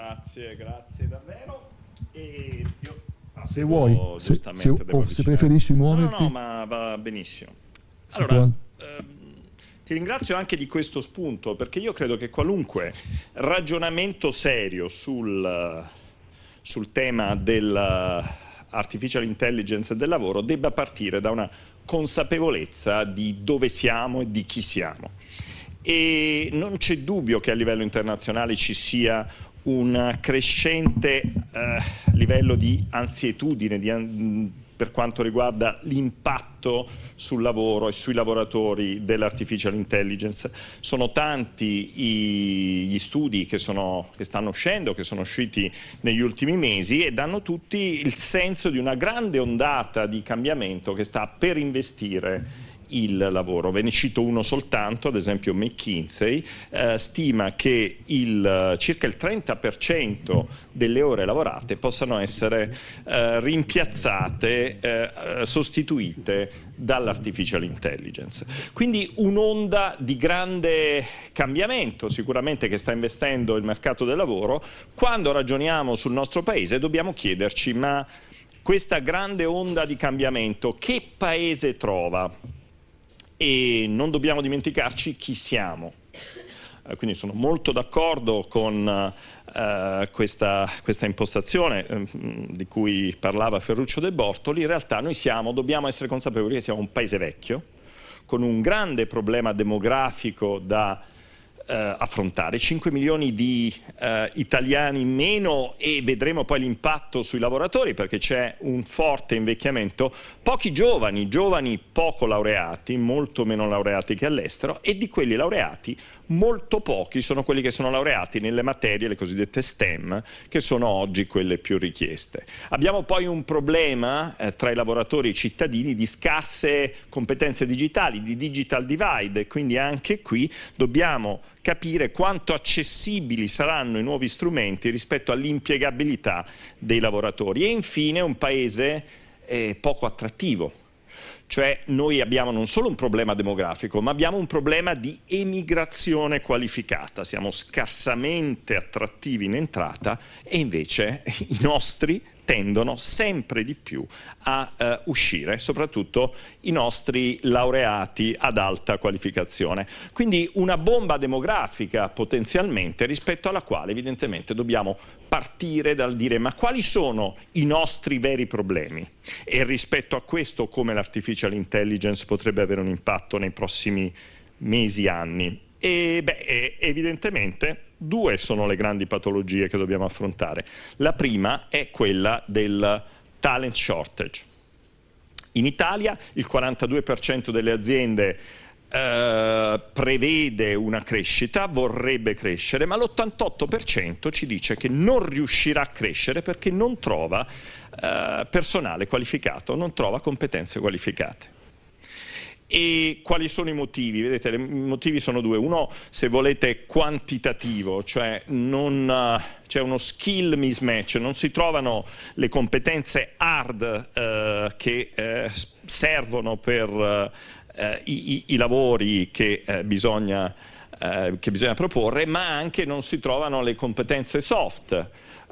Grazie, grazie davvero. E io se vuoi, se, se, o, se, preferisci muoverti. No, no, no, ma va benissimo. Allora, eh, ti ringrazio anche di questo spunto perché io credo che qualunque ragionamento serio sul, sul tema dell'artificial intelligence e del lavoro debba partire da una consapevolezza di dove siamo e di chi siamo e non c'è dubbio che a livello internazionale ci sia un crescente eh, livello di ansietudine di per quanto riguarda l'impatto sul lavoro e sui lavoratori dell'artificial intelligence. Sono tanti i, gli studi che, sono, che, stanno uscendo, che sono usciti negli ultimi mesi e danno tutti il senso di una grande ondata di cambiamento che sta per investire il lavoro. Ve ne cito uno soltanto, ad esempio McKinsey eh, stima che il, circa il 30% delle ore lavorate possano essere eh, rimpiazzate, eh, sostituite dall'artificial intelligence. Quindi un'onda di grande cambiamento sicuramente che sta investendo il mercato del lavoro. Quando ragioniamo sul nostro paese dobbiamo chiederci ma questa grande onda di cambiamento che paese trova? e non dobbiamo dimenticarci chi siamo. Eh, quindi sono molto d'accordo con Uh, questa, questa, impostazione uh, di cui parlava Ferruccio De Bortoli, in realtà noi siamo, dobbiamo essere consapevoli che siamo un paese vecchio, con un grande problema demografico da eh, affrontare. 5 milioni di eh, italiani in meno e vedremo poi l'impatto sui lavoratori perché c'è un forte invecchiamento. Pochi giovani, giovani poco laureati, molto meno laureati che all'estero e di quelli laureati molto pochi sono quelli che sono laureati nelle materie, le cosiddette STEM, che sono oggi quelle più richieste. Abbiamo poi un problema eh, tra i lavoratori e i cittadini di scarse competenze digitali, di digital divide, quindi anche qui dobbiamo capire quanto accessibili saranno i nuovi strumenti rispetto all'impiegabilità dei lavoratori. E infine un paese eh, poco attrattivo. Cioè noi abbiamo non solo un problema demografico, ma abbiamo un problema di emigrazione qualificata. Siamo scarsamente attrattivi in entrata e invece i nostri tendono sempre di più a eh, uscire, soprattutto i nostri laureati ad alta qualificazione. Quindi una bomba demografica potenzialmente rispetto alla quale evidentemente dobbiamo partire dal dire ma quali sono i nostri veri problemi e rispetto a questo come l'artificial intelligence potrebbe avere un impatto nei prossimi mesi, anni. E beh, evidentemente due sono le grandi patologie che dobbiamo affrontare. La prima è quella del talent shortage. In Italia il 42% delle aziende eh, prevede una crescita, vorrebbe crescere, ma l'88% ci dice che non riuscirà a crescere perché non trova eh, personale qualificato, non trova competenze qualificate. E quali sono i motivi? Vedete, i motivi sono due. Uno, se volete, quantitativo, cioè non c'è uno skill mismatch, non si trovano le competenze hard eh, che eh, servono per eh, i, i, lavori che eh, bisogna, eh, che, bisogna, proporre, ma anche non si trovano le competenze soft.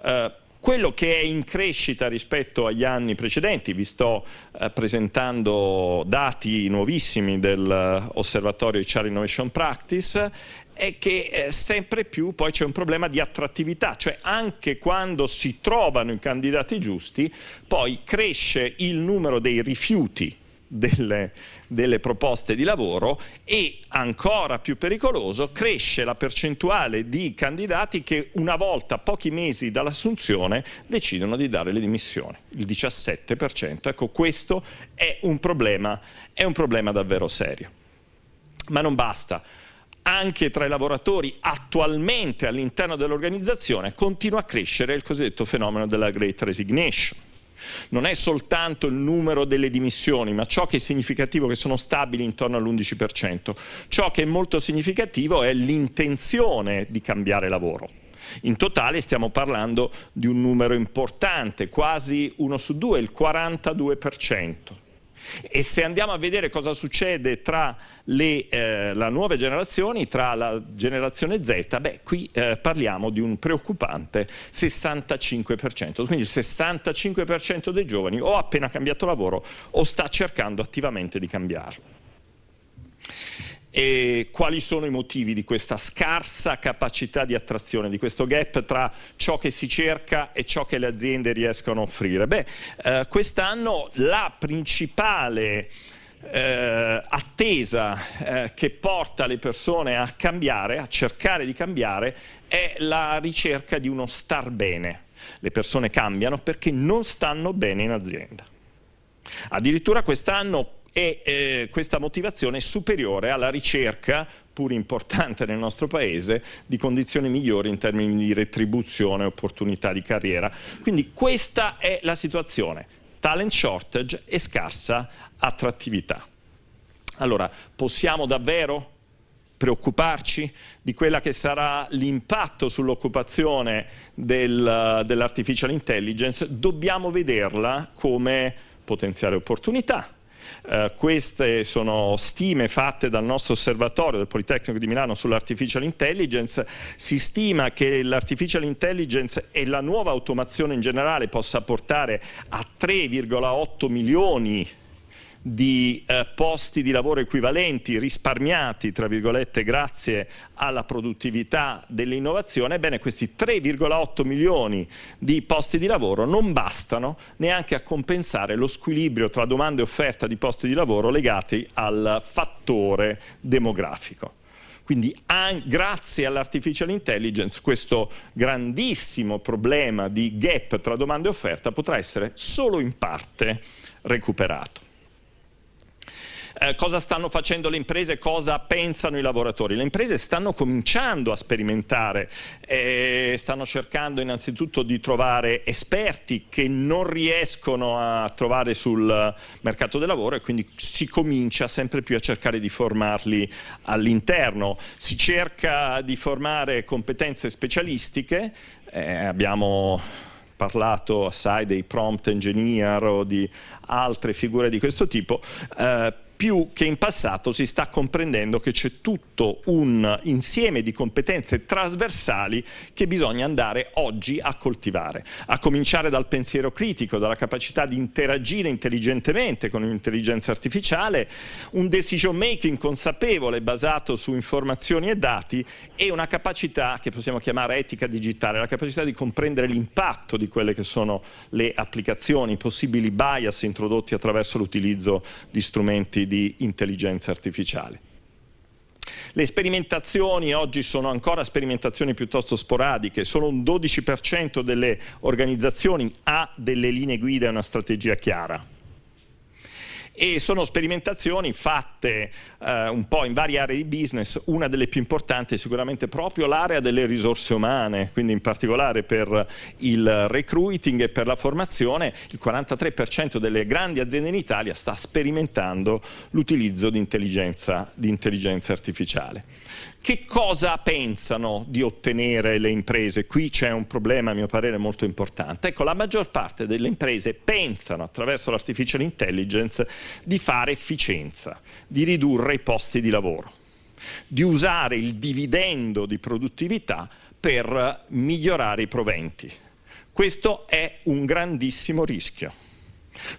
Eh, quello che è in crescita rispetto agli anni precedenti, vi sto eh, presentando dati nuovissimi dell'osservatorio eh, HR Innovation Practice, è che eh, sempre più poi c'è un problema di attrattività, cioè anche quando si trovano i candidati giusti, poi cresce il numero dei rifiuti delle, delle, proposte di lavoro e ancora più pericoloso cresce la percentuale di candidati che una volta pochi mesi dall'assunzione decidono di dare le dimissioni, il 17%. Ecco questo è un problema, è un problema davvero serio. Ma non basta anche tra i lavoratori attualmente all'interno dell'organizzazione continua a crescere il cosiddetto fenomeno della Great Resignation non è soltanto il numero delle dimissioni, ma ciò che è significativo che sono stabili intorno all'11%. Ciò che è molto significativo è l'intenzione di cambiare lavoro. In totale stiamo parlando di un numero importante, quasi uno su due, il 42%. E se andiamo a vedere cosa succede tra le eh, nuove generazioni, tra la generazione Z, beh, qui eh, parliamo di un preoccupante 65%. Quindi il 65% dei giovani o ha appena cambiato lavoro o sta cercando attivamente di cambiarlo. E quali sono i motivi di questa scarsa capacità di attrazione, di questo gap tra ciò che si cerca e ciò che le aziende riescono a offrire? Beh, eh, quest'anno la principale eh, attesa eh, che porta le persone a cambiare, a cercare di cambiare, è la ricerca di uno star bene. Le persone cambiano perché non stanno bene in azienda. Addirittura quest'anno e eh, questa motivazione è superiore alla ricerca pur importante nel nostro paese, di condizioni migliori in termini di retribuzione e opportunità di carriera. Quindi questa è la situazione, talent shortage e scarsa attrattività. Allora, possiamo davvero preoccuparci di quella che sarà l'impatto sull'occupazione del, dell'artificial intelligence, dobbiamo vederla come potenziale opportunità, eh, queste sono stime fatte dal nostro osservatorio del Politecnico di Milano sull'artificial intelligence. Si stima che l'artificial intelligence e la nuova automazione in generale possa portare a 3,8 milioni di di eh, posti di lavoro equivalenti, risparmiati, tra virgolette, grazie alla produttività dell'innovazione, ebbene questi 3,8 milioni di posti di lavoro non bastano neanche a compensare lo squilibrio tra domanda e offerta di posti di lavoro legati al fattore demografico. Quindi grazie all'artificial intelligence questo grandissimo problema di gap tra domanda e offerta potrà essere solo in parte recuperato. Eh, cosa stanno facendo le imprese, cosa pensano i lavoratori. Le imprese stanno cominciando a sperimentare, eh, stanno cercando innanzitutto di trovare esperti che non riescono a trovare sul mercato del lavoro e quindi si comincia sempre più a cercare di formarli all'interno. Si cerca di formare competenze specialistiche, eh, abbiamo parlato assai dei prompt engineer o di altre figure di questo tipo, eh, più che in passato si sta comprendendo che c'è tutto un insieme di competenze trasversali che bisogna andare oggi a coltivare, a cominciare dal pensiero critico, dalla capacità di interagire intelligentemente con l'intelligenza artificiale, un decision making consapevole basato su informazioni e dati e una capacità che possiamo chiamare etica digitale, la capacità di comprendere l'impatto di quelle che sono le applicazioni, i possibili bias introdotti attraverso l'utilizzo di strumenti di intelligenza artificiale. Le sperimentazioni oggi sono ancora sperimentazioni piuttosto sporadiche, solo un 12% delle organizzazioni ha delle linee guida e una strategia chiara e sono sperimentazioni fatte eh, un po' in varie aree di business, una delle più importanti è sicuramente proprio l'area delle risorse umane, quindi in particolare per il recruiting e per la formazione, il 43% delle grandi aziende in Italia sta sperimentando l'utilizzo di intelligenza, di intelligenza artificiale. Che cosa pensano di ottenere le imprese? Qui c'è un problema a mio parere molto importante. Ecco, la maggior parte delle imprese pensano attraverso l'artificial intelligence di fare efficienza, di ridurre i posti di lavoro, di usare il dividendo di produttività per migliorare i proventi. Questo è un grandissimo rischio.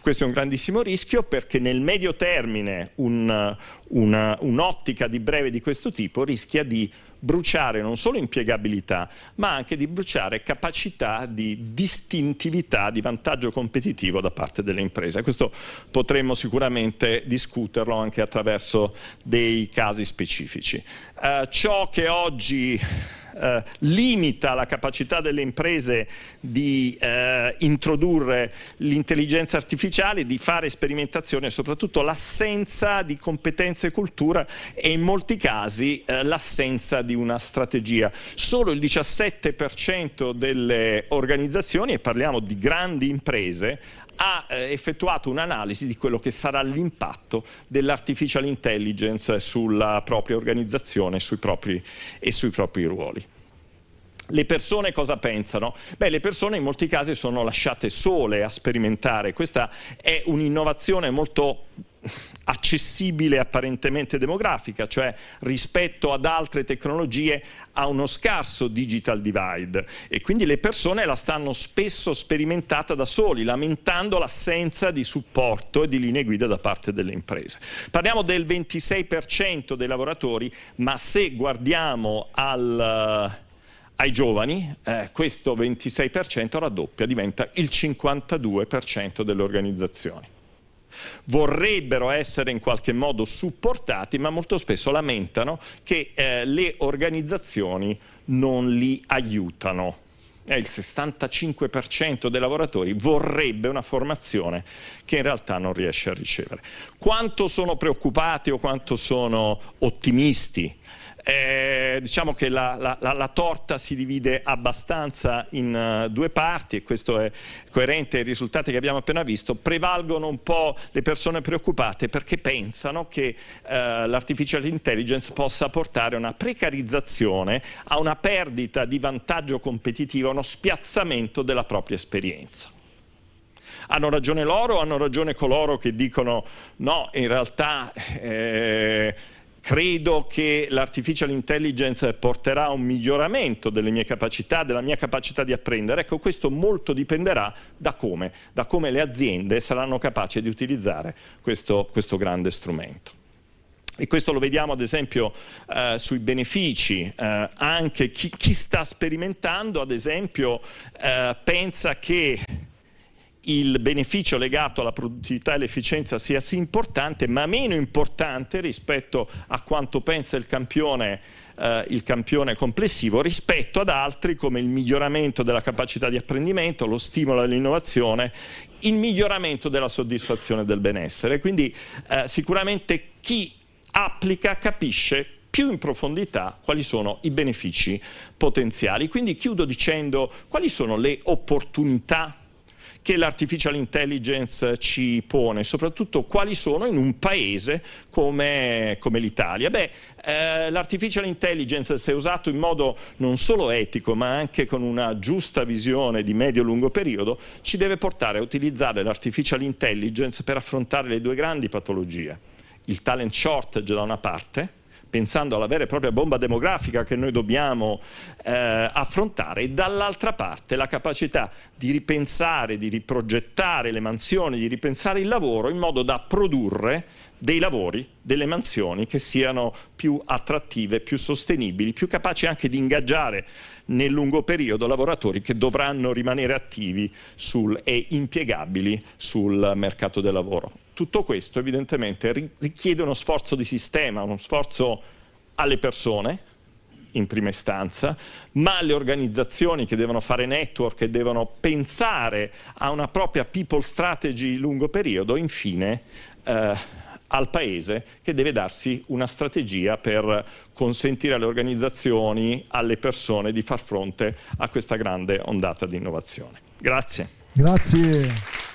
Questo è un grandissimo rischio perché nel medio termine un'ottica di breve di questo tipo rischia di bruciare non solo impiegabilità, ma anche di bruciare capacità di distintività, di vantaggio competitivo da parte delle imprese. Questo potremmo sicuramente discuterlo anche attraverso dei casi specifici. Eh, ciò che oggi eh, limita la capacità delle imprese di eh, introdurre l'intelligenza artificiale, di fare sperimentazione e soprattutto l'assenza di competenze e cultura e in molti casi eh, l'assenza di una strategia. Solo il 17% delle organizzazioni, e parliamo di grandi imprese, ha eh, effettuato un'analisi di quello che sarà l'impatto dell'artificial intelligence sulla propria organizzazione sui propri, e sui propri ruoli. Le persone cosa pensano? Beh, le persone in molti casi sono lasciate sole a sperimentare. Questa è un'innovazione molto accessibile apparentemente demografica, cioè rispetto ad altre tecnologie ha uno scarso digital divide e quindi le persone la stanno spesso sperimentata da soli, lamentando l'assenza di supporto e di linee guida da parte delle imprese. Parliamo del 26% dei lavoratori, ma se guardiamo al eh, ai giovani eh, questo 26% raddoppia, diventa il 52% delle organizzazioni vorrebbero essere in qualche modo supportati, ma molto spesso lamentano che eh, le organizzazioni non li aiutano. Eh, il 65% dei lavoratori vorrebbe una formazione che in realtà non riesce a ricevere. Quanto sono preoccupati o quanto sono ottimisti eh, diciamo che la, la, la, la, torta si divide abbastanza in uh, due parti e questo è coerente ai risultati che abbiamo appena visto. Prevalgono un po' le persone preoccupate perché pensano che uh, l'artificial intelligence possa portare a una precarizzazione, a una perdita di vantaggio competitivo, a uno spiazzamento della propria esperienza. Hanno ragione loro, o hanno ragione coloro che dicono no, in realtà... Eh, Credo che l'artificial intelligence porterà a un miglioramento delle mie capacità, della mia capacità di apprendere. Ecco, questo molto dipenderà da come, da come le aziende saranno capaci di utilizzare questo, questo grande strumento. E questo lo vediamo ad esempio eh, sui benefici, eh, anche chi, chi, sta sperimentando ad esempio eh, pensa che il beneficio legato alla produttività e all'efficienza sia sì importante, ma meno importante rispetto a quanto pensa il campione, eh, il campione complessivo, rispetto ad altri come il miglioramento della capacità di apprendimento, lo stimolo all'innovazione, il miglioramento della soddisfazione del benessere. Quindi eh, sicuramente chi applica capisce più in profondità quali sono i benefici potenziali. Quindi chiudo dicendo quali sono le opportunità che l'artificial intelligence ci pone, soprattutto quali sono in un paese come, come l'Italia. Beh, eh, l'artificial intelligence, se usato in modo non solo etico, ma anche con una giusta visione di medio-lungo periodo, ci deve portare a utilizzare l'artificial intelligence per affrontare le due grandi patologie. Il talent shortage da una parte, pensando alla vera e propria bomba demografica che noi dobbiamo eh, affrontare, e dall'altra parte la capacità di ripensare, di riprogettare le mansioni, di ripensare il lavoro in modo da produrre dei lavori, delle mansioni che siano più attrattive, più sostenibili, più capaci anche di ingaggiare nel lungo periodo lavoratori che dovranno rimanere attivi sul, e impiegabili sul mercato del lavoro tutto questo evidentemente richiede uno sforzo di sistema, uno sforzo alle persone, in prima istanza, ma alle organizzazioni che devono fare network, che devono pensare a una propria people strategy lungo periodo, infine eh, al Paese che deve darsi una strategia per consentire alle organizzazioni, alle persone di far fronte a questa grande ondata di innovazione. Grazie. Grazie.